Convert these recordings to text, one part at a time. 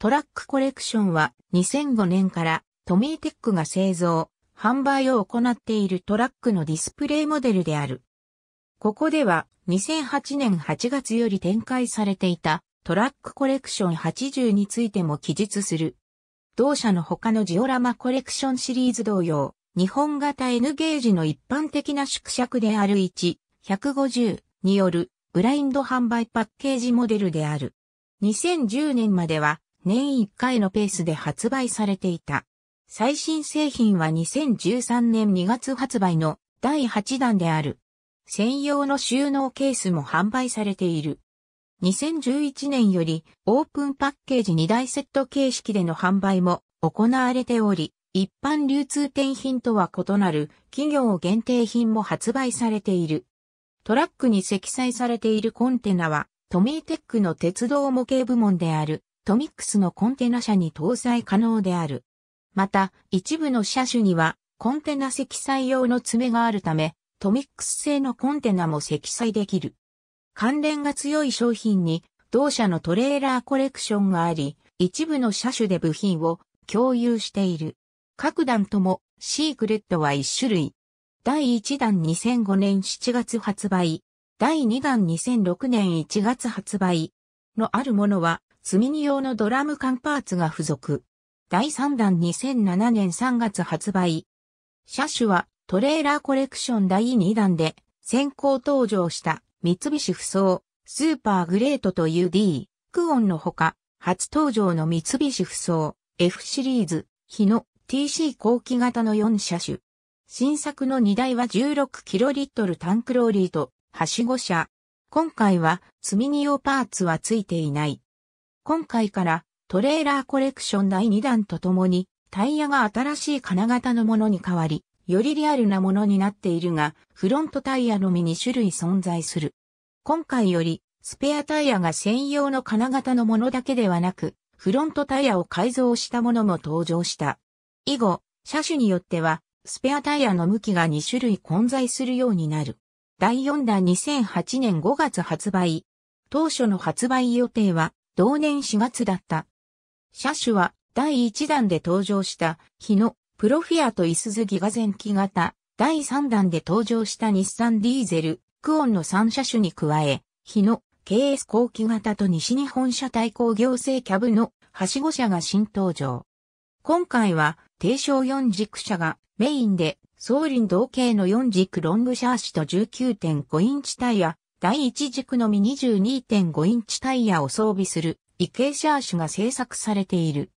トラックコレクションは2005年からトミーテックが製造、販売を行っているトラックのディスプレイモデルである。ここでは2008年8月より展開されていたトラックコレクション80についても記述する。同社の他のジオラマコレクションシリーズ同様、日本型 N ゲージの一般的な縮尺である1、150によるブラインド販売パッケージモデルである。2010年までは年1回のペースで発売されていた。最新製品は2013年2月発売の第8弾である。専用の収納ケースも販売されている。2011年よりオープンパッケージ2台セット形式での販売も行われており、一般流通店品とは異なる企業限定品も発売されている。トラックに積載されているコンテナはトミーテックの鉄道模型部門であるトミックスのコンテナ車に搭載可能である。また、一部の車種には、コンテナ積載用の爪があるため、トミックス製のコンテナも積載できる。関連が強い商品に、同社のトレーラーコレクションがあり、一部の車種で部品を共有している。各段とも、シークレットは一種類。第1弾2005年7月発売、第2弾2006年1月発売のあるものは積み荷用のドラム缶パーツが付属。第3弾2007年3月発売。車種はトレーラーコレクション第2弾で先行登場した三菱不走、スーパーグレートという D、クオンのほか、初登場の三菱不走、F シリーズ、日の TC 後期型の4車種。新作の荷台は 16kl タンクローリーと、はしご車。今回は積み荷用パーツは付いていない。今回からトレーラーコレクション第2弾とともにタイヤが新しい金型のものに変わり、よりリアルなものになっているが、フロントタイヤのみ2種類存在する。今回より、スペアタイヤが専用の金型のものだけではなく、フロントタイヤを改造したものも登場した。以後、車種によっては、スペアタイヤの向きが2種類混在するようになる。第4弾2008年5月発売。当初の発売予定は、同年4月だった。車種は第1弾で登場した日野プロフィアとイスズギガ前期型、第3弾で登場した日産ディーゼル、クオンの3車種に加え、日野 KS 後期型と西日本車対抗行政キャブのはしご車が新登場。今回は、低床4軸車がメインで、総輪同型の4軸ロングシャーシと19.5インチタイヤ第一軸のみ22.5インチタイヤを装備するイケーシャーシュが製作されている。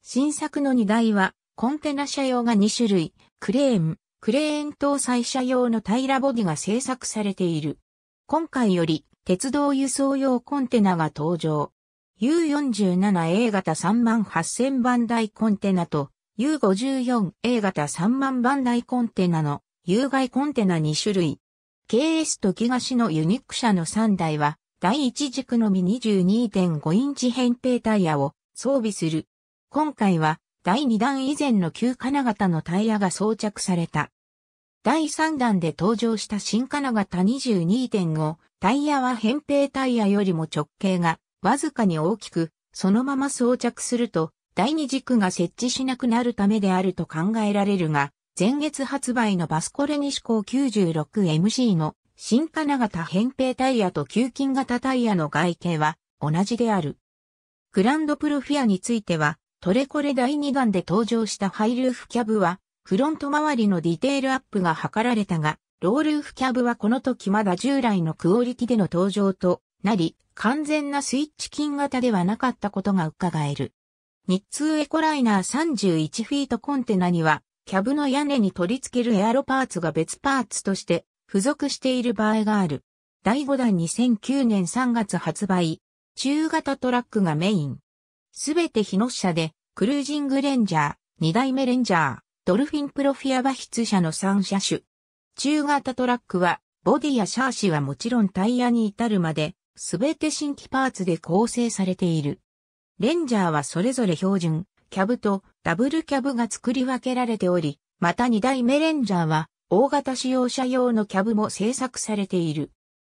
新作の荷台はコンテナ車用が2種類、クレーン、クレーン搭載車用の平ボディが製作されている。今回より鉄道輸送用コンテナが登場。U47A 型38000番台コンテナと U54A 型3万番台コンテナの有害コンテナ2種類。KS と東のユニック車の3台は、第1軸のみ22.5インチ扁平タイヤを装備する。今回は、第2弾以前の旧金型のタイヤが装着された。第3弾で登場した新金型22.5タイヤは扁平タイヤよりも直径がわずかに大きく、そのまま装着すると、第2軸が設置しなくなるためであると考えられるが、前月発売のバスコレニシコ 96MC の新金型扁平タイヤと旧金型タイヤの外形は同じである。グランドプロフィアについては、トレコレ第2弾で登場したハイルーフキャブは、フロント周りのディテールアップが図られたが、ロールーフキャブはこの時まだ従来のクオリティでの登場となり、完全なスイッチ金型ではなかったことが伺える。日通エコライナー31フィートコンテナには、キャブの屋根に取り付けるエアロパーツが別パーツとして付属している場合がある。第5弾2009年3月発売。中型トラックがメイン。すべて日野車で、クルージングレンジャー、2代目レンジャー、ドルフィンプロフィアバ筆車の3車種。中型トラックは、ボディやシャーシはもちろんタイヤに至るまで、すべて新規パーツで構成されている。レンジャーはそれぞれ標準、キャブとダブルキャブが作り分けられており、また2代目レンジャーは大型使用車用のキャブも製作されている。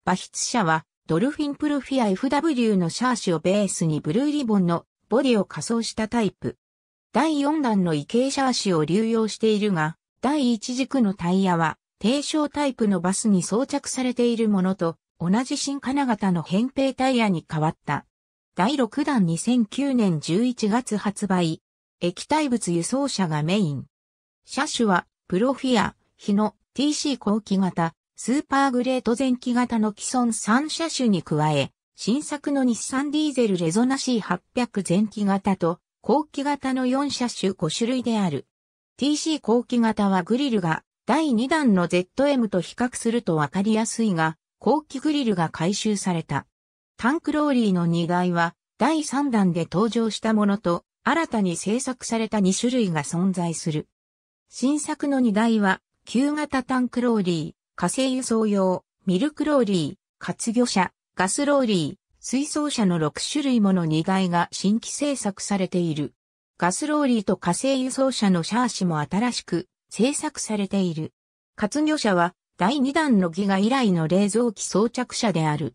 馬筆車はドルフィンプルフィア FW のシャーシをベースにブルーリボンのボディを仮装したタイプ。第4弾の異形シャーシを流用しているが、第1軸のタイヤは低床タイプのバスに装着されているものと同じ新金型の扁平タイヤに変わった。第6弾2009年11月発売。液体物輸送車がメイン。車種は、プロフィア、日野、TC 後期型、スーパーグレート前期型の既存3車種に加え、新作の日産ディーゼルレゾナ C800 前期型と、後期型の4車種5種類である。TC 後期型はグリルが第2弾の ZM と比較するとわかりやすいが、後期グリルが回収された。タンクローリーの荷台は第3弾で登場したものと新たに製作された2種類が存在する。新作の荷台は旧型タンクローリー、火星輸送用、ミルクローリー、活魚車、ガスローリー、水槽車の6種類もの荷台が新規製作されている。ガスローリーと火星輸送車のシャーシも新しく製作されている。活魚車は第2弾のギガ以来の冷蔵機装着車である。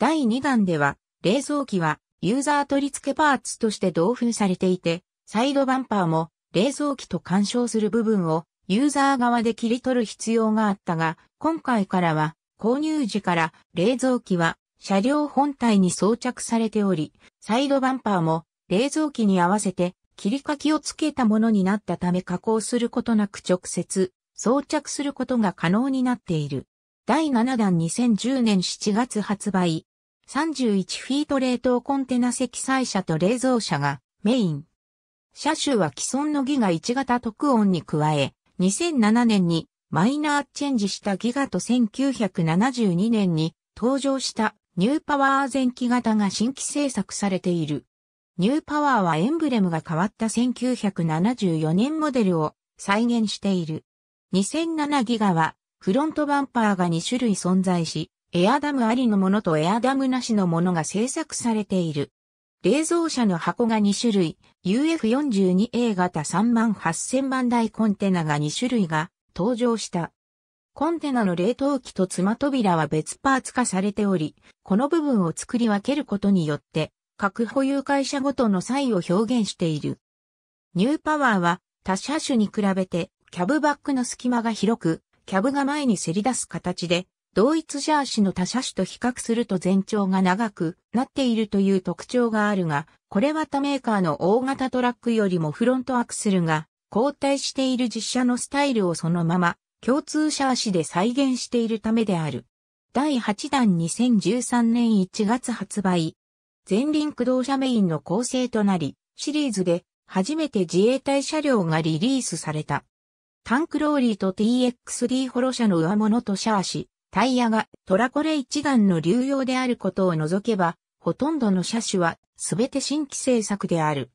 第2弾では、冷蔵機はユーザー取り付けパーツとして同封されていて、サイドバンパーも冷蔵機と干渉する部分をユーザー側で切り取る必要があったが、今回からは購入時から冷蔵機は車両本体に装着されており、サイドバンパーも冷蔵機に合わせて切り欠きをつけたものになったため加工することなく直接装着することが可能になっている。第7弾2010年7月発売。31フィート冷凍コンテナ積載車と冷蔵車がメイン。車種は既存のギガ1型特音に加え、2007年にマイナーチェンジしたギガと1972年に登場したニューパワー前期型が新規制作されている。ニューパワーはエンブレムが変わった1974年モデルを再現している。2007ギガはフロントバンパーが2種類存在し、エアダムありのものとエアダムなしのものが製作されている。冷蔵車の箱が2種類、UF42A 型38000番台コンテナが2種類が登場した。コンテナの冷凍機と妻扉は別パーツ化されており、この部分を作り分けることによって、各保有会社ごとの差異を表現している。ニューパワーは他車種に比べてキャブバックの隙間が広く、キャブが前にせり出す形で、同一ジャーシの他車種と比較すると全長が長くなっているという特徴があるが、これは他メーカーの大型トラックよりもフロントアクセルが後退している実車のスタイルをそのまま共通シャーシで再現しているためである。第8弾2013年1月発売。前輪駆動車メインの構成となり、シリーズで初めて自衛隊車両がリリースされた。タンクローリーと t x d ホロ車の上物とシャーシ、タイヤがトラコレ一眼の流用であることを除けば、ほとんどの車種はすべて新規製作である。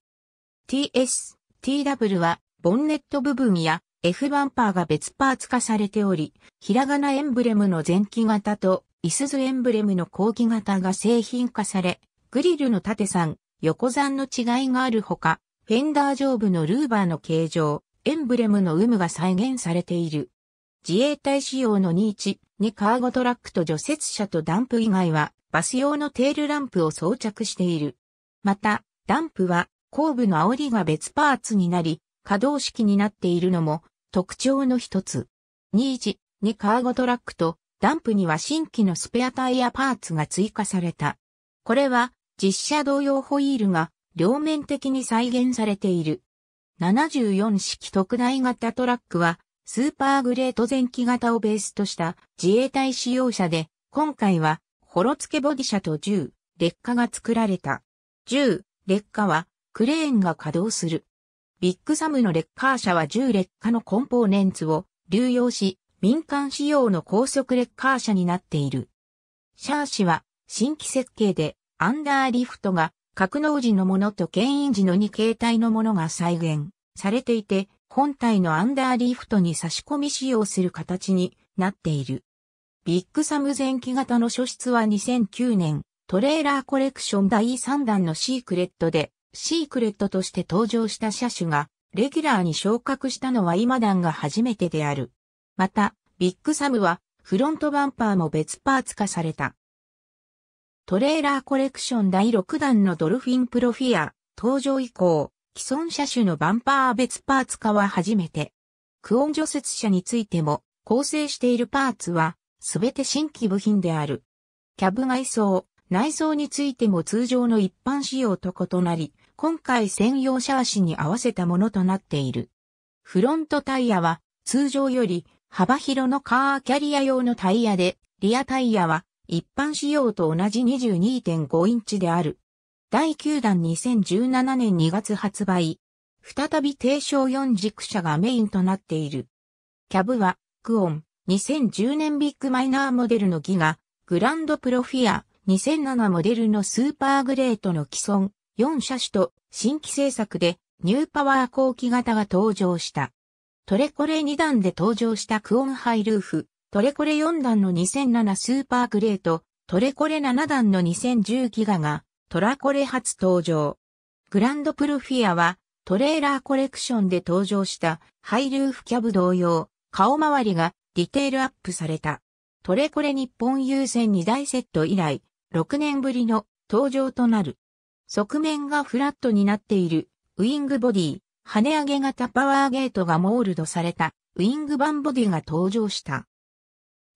TS、TW はボンネット部分や F バンパーが別パーツ化されており、ひらがなエンブレムの前期型とイスズエンブレムの後期型が製品化され、グリルの縦3、横3の違いがあるほか、フェンダー上部のルーバーの形状、エンブレムの有無が再現されている。自衛隊仕様の21、2カーゴトラックと除雪車とダンプ以外は、バス用のテールランプを装着している。また、ダンプは、後部の煽りが別パーツになり、可動式になっているのも特徴の一つ。21、2カーゴトラックとダンプには新規のスペアタイヤパーツが追加された。これは実車同様ホイールが両面的に再現されている。74式特大型トラックは、スーパーグレート前期型をベースとした自衛隊使用車で、今回は、ホロ付けボディ車と銃、劣化が作られた。銃、劣化は、クレーンが稼働する。ビッグサムのレッカー車は10。劣化のコンポーネンツを流用し、民間仕様の高速レッカー車になっている。シャーシは新規設計でアンダーリフトが格納時のものと牽引時の2形態のものが再現されていて、本体のアンダーリフトに差し込み使用する形になっている。ビッグサム前期型の書室は2009年、トレーラーコレクション第3弾のシークレットで、シークレットとして登場した車種が、レギュラーに昇格したのは今弾が初めてである。また、ビッグサムは、フロントバンパーも別パーツ化された。トレーラーコレクション第6弾のドルフィンプロフィア、登場以降、既存車種のバンパー別パーツ化は初めて。クオン除雪車についても、構成しているパーツは、すべて新規部品である。キャブ外装、内装についても通常の一般仕様と異なり、今回専用車足に合わせたものとなっている。フロントタイヤは、通常より幅広のカーキャリア用のタイヤで、リアタイヤは一般仕様と同じ22.5インチである。第9弾2017年2月発売。再び低床4軸車がメインとなっている。キャブは、クオン、2010年ビッグマイナーモデルのギガ、グランドプロフィア、2007モデルのスーパーグレートの既存、4車種と新規制作でニューパワー後期型が登場した。トレコレ2段で登場したクオンハイルーフ、トレコレ4段の2007スーパーグレート、トレコレ7段の2010ギガがトラコレ初登場。グランドプルフィアはトレーラーコレクションで登場したハイルーフキャブ同様、顔周りがディテールアップされた。トレコレ日本優先2大セット以来、6年ぶりの登場となる。側面がフラットになっているウィングボディ、跳ね上げ型パワーゲートがモールドされたウィングバンボディが登場した。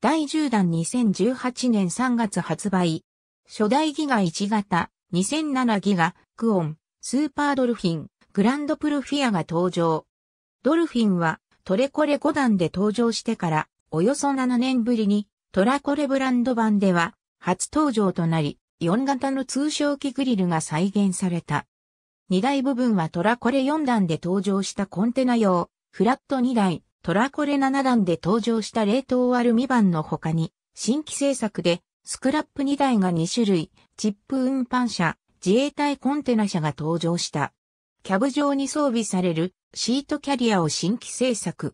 第10弾2018年3月発売。初代ギガ1型、2007ギガ、クオン、スーパードルフィン、グランドプルフィアが登場。ドルフィンは、トレコレ5弾で登場してから、およそ7年ぶりに、トラコレブランド版では、初登場となり、4型の通称機グリルが再現された。2台部分はトラコレ4段で登場したコンテナ用、フラット2台、トラコレ7段で登場した冷凍アルミ板の他に、新規制作で、スクラップ2台が2種類、チップ運搬車、自衛隊コンテナ車が登場した。キャブ上に装備されるシートキャリアを新規制作。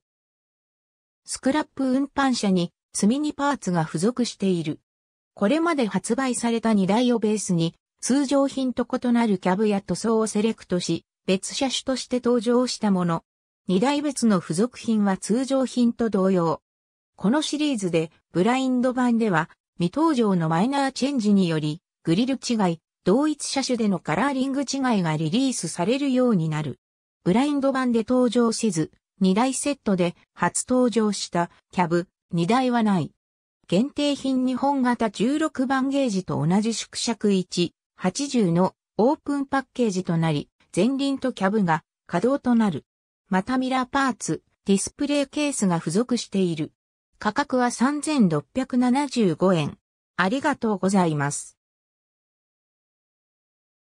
スクラップ運搬車に積み荷パーツが付属している。これまで発売された2台をベースに、通常品と異なるキャブや塗装をセレクトし、別車種として登場したもの。二大別の付属品は通常品と同様。このシリーズで、ブラインド版では、未登場のマイナーチェンジにより、グリル違い、同一車種でのカラーリング違いがリリースされるようになる。ブラインド版で登場せず、2台セットで初登場したキャブ、二台はない。限定品日本型16番ゲージと同じ縮尺1、80のオープンパッケージとなり、前輪とキャブが稼働となる。またミラーパーツ、ディスプレイケースが付属している。価格は3675円。ありがとうございます。